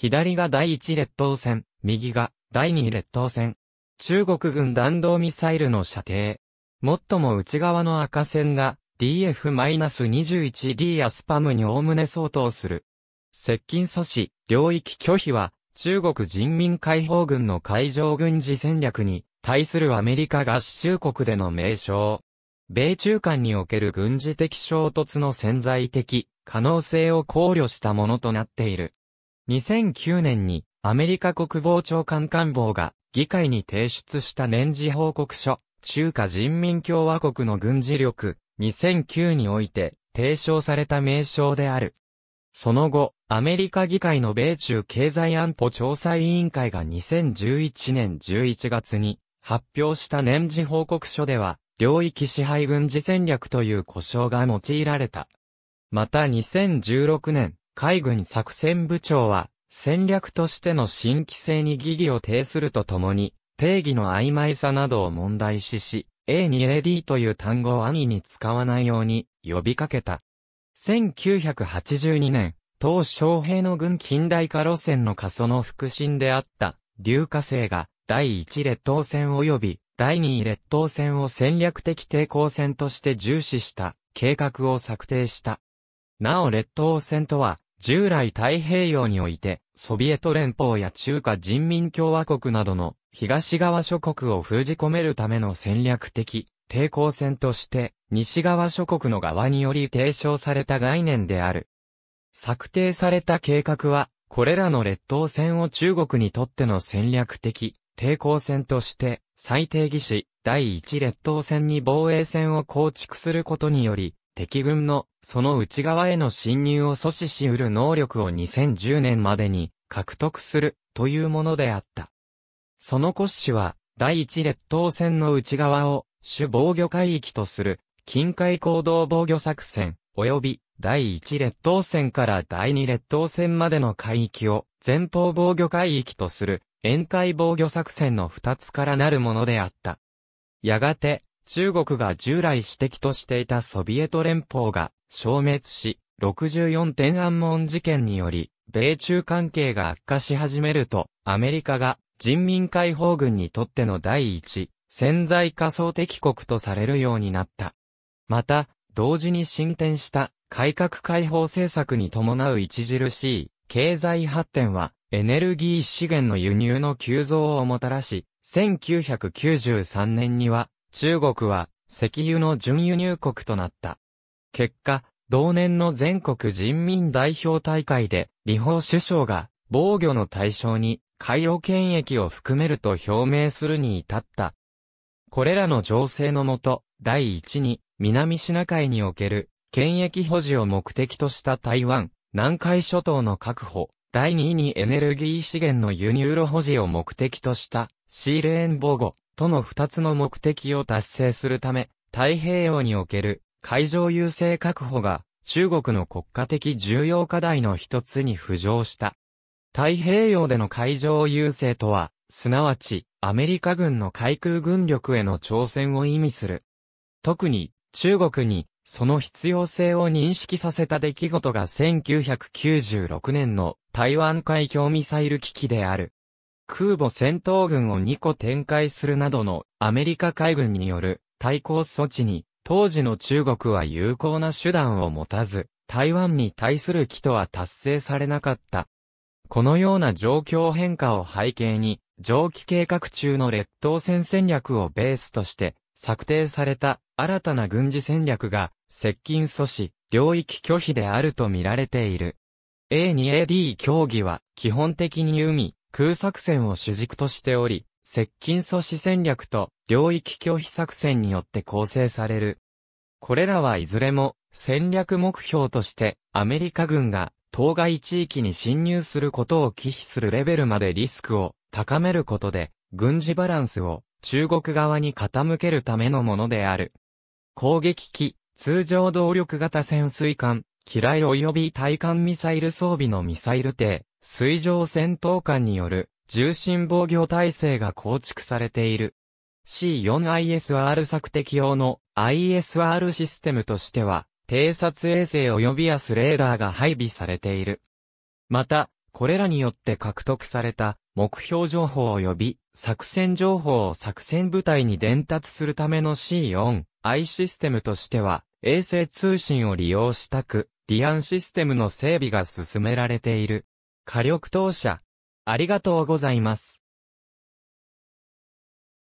左が第一列島線、右が第二列島線。中国軍弾道ミサイルの射程。最も内側の赤線が DF-21D アスパムにおおむね相当する。接近阻止、領域拒否は中国人民解放軍の海上軍事戦略に対するアメリカ合衆国での名称。米中間における軍事的衝突の潜在的可能性を考慮したものとなっている。2009年にアメリカ国防長官官房が議会に提出した年次報告書、中華人民共和国の軍事力2009において提唱された名称である。その後、アメリカ議会の米中経済安保調査委員会が2011年11月に発表した年次報告書では、領域支配軍事戦略という呼称が用いられた。また2016年、海軍作戦部長は、戦略としての新規性に疑義を呈するとともに、定義の曖昧さなどを問題視し、A に AD という単語を安易に使わないように呼びかけた。1982年、当将兵の軍近代化路線の過疎の腹心であった、硫化星が第1列島線及び第2列島線を戦略的抵抗線として重視した計画を策定した。なお列島線とは従来太平洋において、ソビエト連邦や中華人民共和国などの東側諸国を封じ込めるための戦略的抵抗戦として、西側諸国の側により提唱された概念である。策定された計画は、これらの列島戦を中国にとっての戦略的抵抗戦として、最低義し、第一列島戦に防衛線を構築することにより、敵軍のその内側への侵入を阻止し得る能力を2010年までに獲得するというものであった。その骨子は第一列島線の内側を主防御海域とする近海行動防御作戦及び第一列島線から第二列島線までの海域を前方防御海域とする沿海防御作戦の二つからなるものであった。やがて、中国が従来指摘としていたソビエト連邦が消滅し、64天安門事件により、米中関係が悪化し始めると、アメリカが人民解放軍にとっての第一、潜在仮想敵国とされるようになった。また、同時に進展した改革開放政策に伴う著しい経済発展はエネルギー資源の輸入の急増をもたらし、1993年には中国は石油の準輸入国となった。結果、同年の全国人民代表大会で、李法首相が防御の対象に海洋権益を含めると表明するに至った。これらの情勢のもと、第一に、南シナ海における、権益保持を目的とした台湾、南海諸島の確保、第2にエネルギー資源の輸入路保持を目的とした、シーレーン防護、との二つの目的を達成するため、太平洋における海上優勢確保が中国の国家的重要課題の一つに浮上した。太平洋での海上優勢とは、すなわちアメリカ軍の海空軍力への挑戦を意味する。特に中国にその必要性を認識させた出来事が1996年の台湾海峡ミサイル危機である。空母戦闘群を2個展開するなどのアメリカ海軍による対抗措置に、当時の中国は有効な手段を持たず、台湾に対する気とは達成されなかった。このような状況変化を背景に、上気計画中の列島戦戦略をベースとして、策定された新たな軍事戦略が、接近阻止、領域拒否であると見られている。A2AD 協議は、基本的に海、空作戦を主軸としており、接近阻止戦略と領域拒否作戦によって構成される。これらはいずれも戦略目標としてアメリカ軍が当該地域に侵入することを忌避するレベルまでリスクを高めることで軍事バランスを中国側に傾けるためのものである。攻撃機、通常動力型潜水艦、機雷及び対艦ミサイル装備のミサイル艇、水上戦闘艦による重心防御体制が構築されている。C4ISR 索敵用の ISR システムとしては、偵察衛星及びアスレーダーが配備されている。また、これらによって獲得された目標情報及び作戦情報を作戦部隊に伝達するための C4I システムとしては、衛星通信を利用したく、ディアンシステムの整備が進められている。火力投射。ありがとうございます。